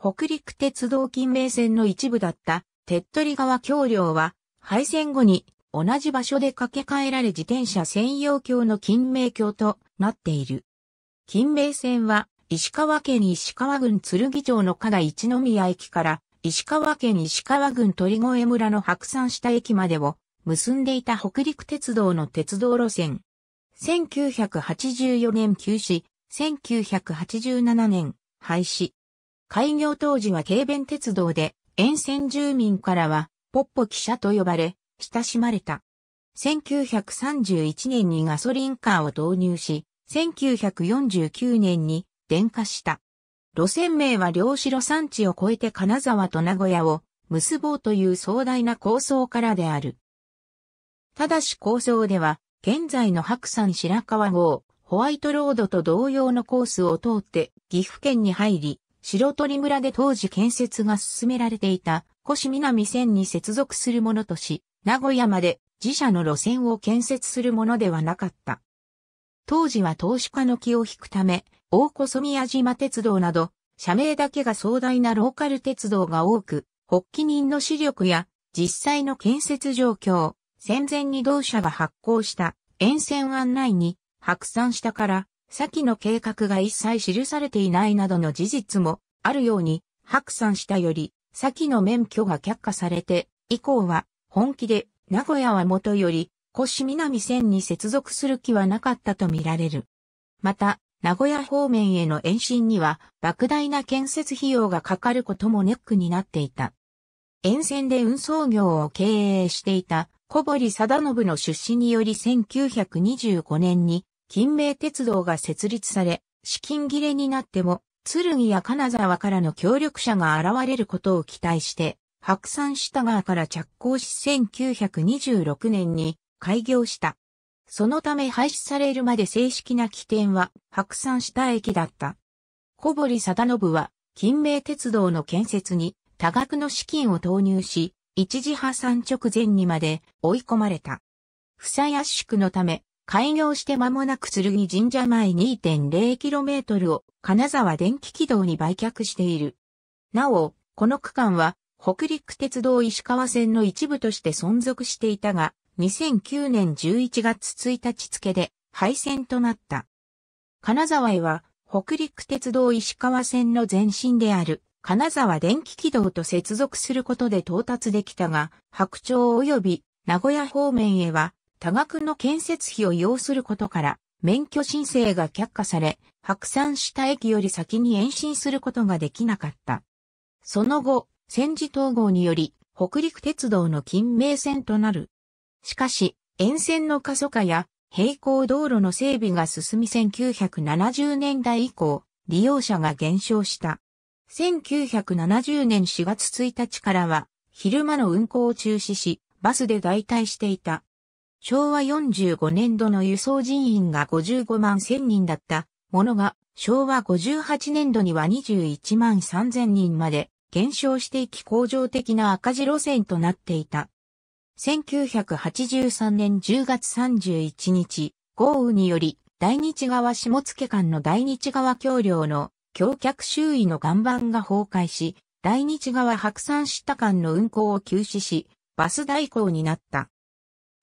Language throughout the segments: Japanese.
北陸鉄道近名線の一部だった、手っ取り川橋梁は、廃線後に同じ場所で掛け替えられ自転車専用橋の近名橋となっている。近名線は、石川県石川郡鶴城町の加賀一宮駅から、石川県石川郡鳥越村の白山下駅までを結んでいた北陸鉄道の鉄道路線。1984年休止、1987年廃止。開業当時は軽便鉄道で、沿線住民からは、ポッポ汽車と呼ばれ、親しまれた。1931年にガソリンカーを導入し、1949年に電化した。路線名は両城山地を越えて金沢と名古屋を結ぼうという壮大な構想からである。ただし構想では、現在の白山白川号、ホワイトロードと同様のコースを通って岐阜県に入り、白鳥村で当時建設が進められていた、越南線に接続するものとし、名古屋まで自社の路線を建設するものではなかった。当時は投資家の気を引くため、大小宮島鉄道など、社名だけが壮大なローカル鉄道が多く、発起人の視力や実際の建設状況、戦前に同社が発行した沿線案内に白山したから、先の計画が一切記されていないなどの事実もあるように、白山したより、先の免許が却下されて、以降は、本気で、名古屋はもとより、越南線に接続する気はなかったとみられる。また、名古屋方面への延伸には、莫大な建設費用がかかることもネックになっていた。沿線で運送業を経営していた小堀貞信の出資により1925年に金明鉄道が設立され、資金切れになっても、剣や金沢からの協力者が現れることを期待して、白山下川から着工し1926年に開業した。そのため廃止されるまで正式な起点は白山下駅だった。小堀貞信は、金明鉄道の建設に多額の資金を投入し、一時破産直前にまで追い込まれた。不採圧縮のため、開業して間もなく剣神社前 2.0km を金沢電気軌道に売却している。なお、この区間は北陸鉄道石川線の一部として存続していたが、2009年11月1日付で廃線となった。金沢へは北陸鉄道石川線の前身である金沢電気軌道と接続することで到達できたが、白鳥及び名古屋方面へは多額の建設費を要することから、免許申請が却下され、白山した駅より先に延伸することができなかった。その後、戦時統合により、北陸鉄道の近名線となる。しかし、沿線の過疎化や、平行道路の整備が進み1970年代以降、利用者が減少した。1970年4月1日からは、昼間の運行を中止し、バスで代替していた。昭和45年度の輸送人員が55万1000人だったものが、昭和58年度には21万3000人まで減少していき向上的な赤字路線となっていた。1983年10月31日、豪雨により、大日川下野間の大日川橋梁の橋脚周囲の岩盤が崩壊し、大日川白山下間の運行を休止し、バス代行になった。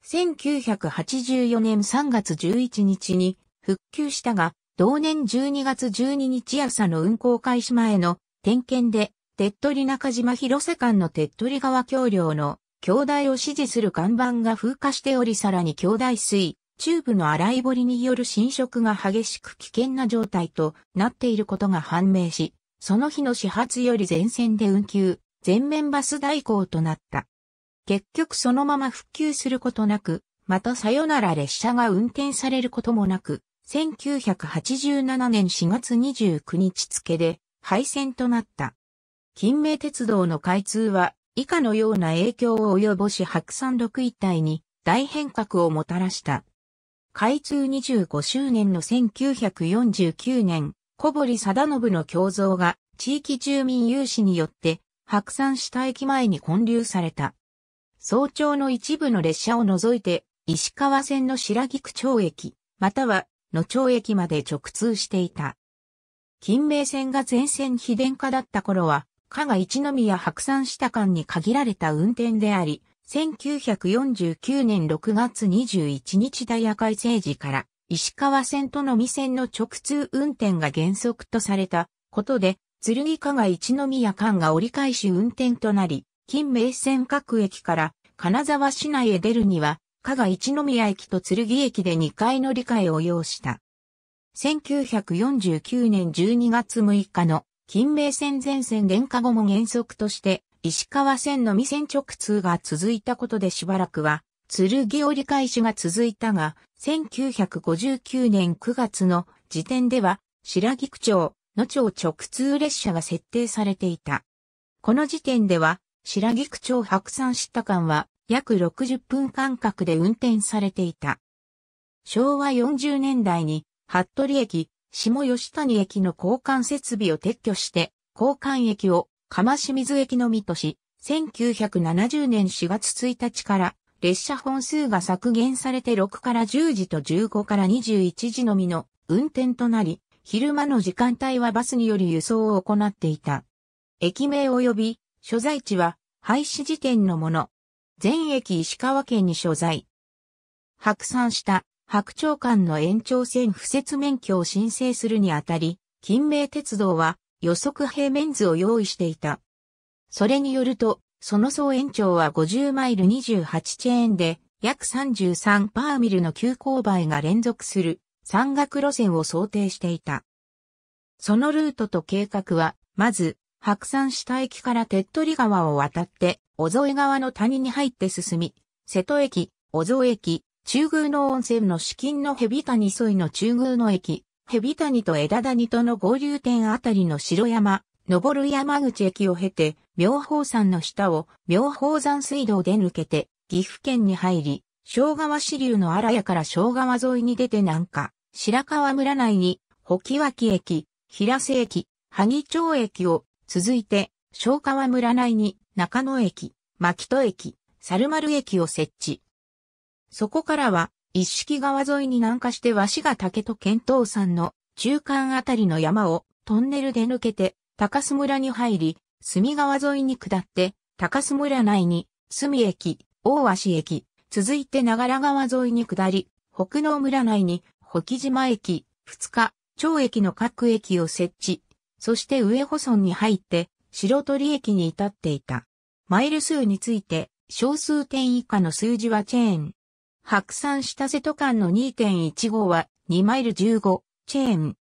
1984年3月11日に復旧したが、同年12月12日朝の運行開始前の点検で、手っ取り中島広瀬間の手っ取り川橋梁の橋台を支持する看板が風化しておりさらに橋台水、チューブの洗いりによる浸食が激しく危険な状態となっていることが判明し、その日の始発より全線で運休、全面バス代行となった。結局そのまま復旧することなく、またさよなら列車が運転されることもなく、1987年4月29日付で廃線となった。金明鉄道の開通は以下のような影響を及ぼし白山六一帯に大変革をもたらした。開通25周年の1949年、小堀貞信の胸像が地域住民有志によって白山下駅前に建立された。早朝の一部の列車を除いて、石川線の白菊町駅、または野町駅まで直通していた。近名線が全線非電化だった頃は、加賀一宮白山下間に限られた運転であり、1949年6月21日ダイヤ改正時から、石川線とのみ線の直通運転が原則とされたことで、剣加賀一宮間が折り返し運転となり、近名線各駅から金沢市内へ出るには、加賀一宮駅と剣駅で2回乗り換えを要した。1949年12月6日の近名線全線電化後も原則として、石川線の未線直通が続いたことでしばらくは、剣折り返しが続いたが、1959年9月の時点では、白菊町、野町直通列車が設定されていた。この時点では、白菊町白山知った間は約60分間隔で運転されていた。昭和40年代に、服部駅、下吉谷駅の交換設備を撤去して、交換駅を釜清水駅のみとし、1970年4月1日から列車本数が削減されて6から10時と15から21時のみの運転となり、昼間の時間帯はバスにより輸送を行っていた。駅名及び所在地は廃止時点のもの。全駅石川県に所在。白山した白鳥間の延長線不設免許を申請するにあたり、近名鉄道は予測平面図を用意していた。それによると、その総延長は50マイル28チェーンで、約33パーミルの急勾配が連続する山岳路線を想定していた。そのルートと計画は、まず、白山下駅から手っ取り川を渡って、小添川の谷に入って進み、瀬戸駅、小添駅、中宮の温泉の至近の蛇谷沿いの中宮の駅、蛇谷と枝谷との合流点あたりの城山、登る山口駅を経て、妙法山の下を妙法山水道で抜けて、岐阜県に入り、昭川支流の荒谷から昭川沿いに出て南下、白川村内に、北脇駅、平瀬駅、萩町駅を続いて、小川村内に中野駅、牧戸駅、猿丸駅を設置。そこからは、一式川沿いに南下して和志が竹と剣東山の中間あたりの山をトンネルで抜けて高須村に入り、隅川沿いに下って高須村内に隅駅、大市駅、続いて長良川沿いに下り、北農村内に、北島駅、二日、町駅の各駅を設置、そして上保村に入って、白鳥駅に至っていた。マイル数について、小数点以下の数字はチェーン。白山下瀬戸間の2.15は2マイル15、チェーン。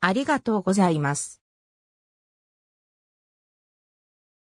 ありがとうございます。